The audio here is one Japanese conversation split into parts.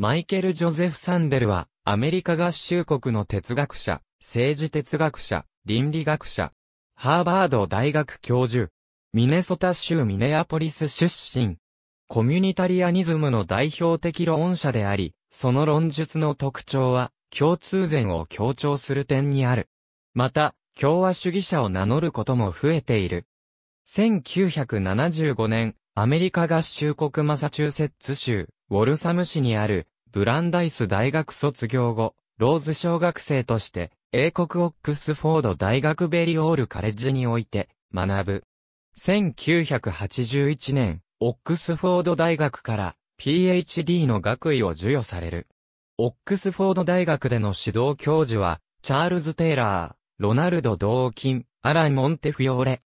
マイケル・ジョゼフ・サンデルは、アメリカ合衆国の哲学者、政治哲学者、倫理学者、ハーバード大学教授、ミネソタ州ミネアポリス出身、コミュニタリアニズムの代表的論者であり、その論述の特徴は、共通善を強調する点にある。また、共和主義者を名乗ることも増えている。1975年、アメリカ合衆国マサチューセッツ州、ウォルサム市にある、ブランダイス大学卒業後、ローズ小学生として、英国オックスフォード大学ベリオールカレッジにおいて、学ぶ。1981年、オックスフォード大学から PhD の学位を授与される。オックスフォード大学での指導教授は、チャールズ・テイラー、ロナルド・ドーキン、アラン・モンテフィオーレ。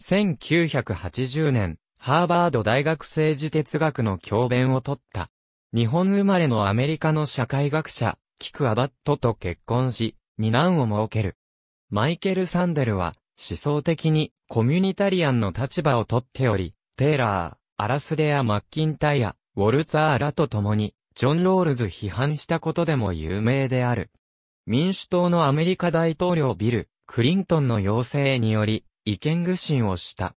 1980年、ハーバード大学政治哲学の教鞭を取った。日本生まれのアメリカの社会学者、キク・アバットと結婚し、二男を設ける。マイケル・サンデルは、思想的にコミュニタリアンの立場をとっており、テイラー、アラスレア・マッキンタイア、ウォルツァーらと共に、ジョン・ロールズ批判したことでも有名である。民主党のアメリカ大統領ビル、クリントンの要請により、意見具信をした。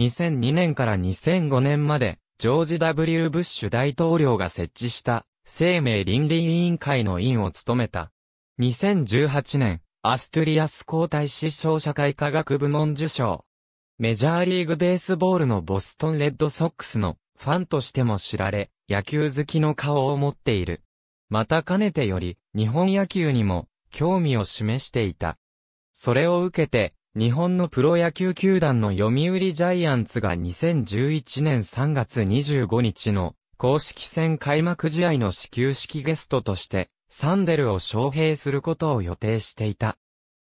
2002年から2005年まで、ジョージ・ W・ ブッシュ大統領が設置した、生命倫理委員会の委員を務めた。2018年、アストゥリアス皇太子商社会科学部門受賞。メジャーリーグベースボールのボストンレッドソックスのファンとしても知られ、野球好きの顔を持っている。またかねてより、日本野球にも興味を示していた。それを受けて、日本のプロ野球球団の読売ジャイアンツが2011年3月25日の公式戦開幕試合の始球式ゲストとしてサンデルを招聘することを予定していた。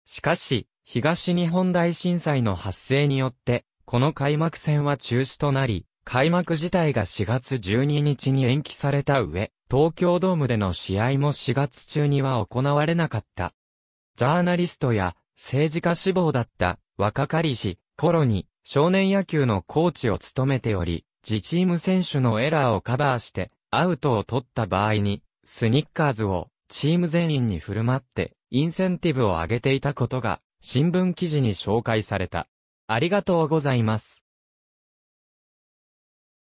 しかし、東日本大震災の発生によって、この開幕戦は中止となり、開幕自体が4月12日に延期された上、東京ドームでの試合も4月中には行われなかった。ジャーナリストや政治家志望だった若かりし頃に少年野球のコーチを務めており、自チーム選手のエラーをカバーしてアウトを取った場合にスニッカーズをチーム全員に振る舞ってインセンティブを上げていたことが新聞記事に紹介された。ありがとうございます。